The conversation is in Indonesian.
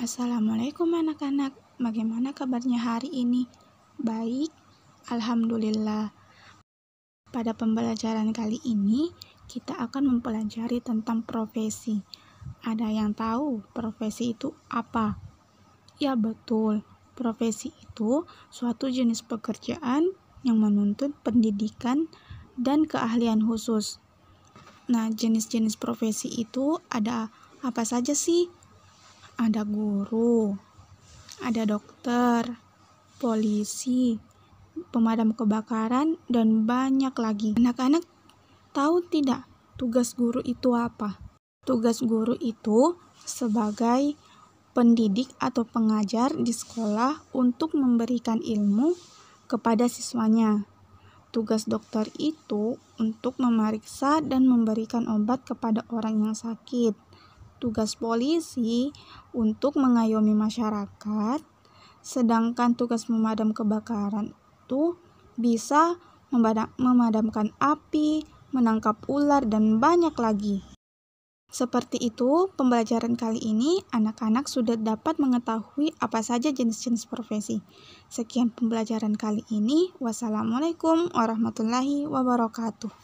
Assalamualaikum anak-anak, bagaimana kabarnya hari ini? Baik, Alhamdulillah. Pada pembelajaran kali ini, kita akan mempelajari tentang profesi. Ada yang tahu profesi itu apa? Ya betul, profesi itu suatu jenis pekerjaan yang menuntut pendidikan dan keahlian khusus. Nah, jenis-jenis profesi itu ada apa saja sih? Ada guru, ada dokter, polisi, pemadam kebakaran, dan banyak lagi. Anak-anak tahu tidak tugas guru itu apa? Tugas guru itu sebagai pendidik atau pengajar di sekolah untuk memberikan ilmu kepada siswanya. Tugas dokter itu untuk memeriksa dan memberikan obat kepada orang yang sakit tugas polisi untuk mengayomi masyarakat, sedangkan tugas memadam kebakaran itu bisa memadamkan api, menangkap ular, dan banyak lagi. Seperti itu, pembelajaran kali ini anak-anak sudah dapat mengetahui apa saja jenis-jenis profesi. Sekian pembelajaran kali ini. Wassalamualaikum warahmatullahi wabarakatuh.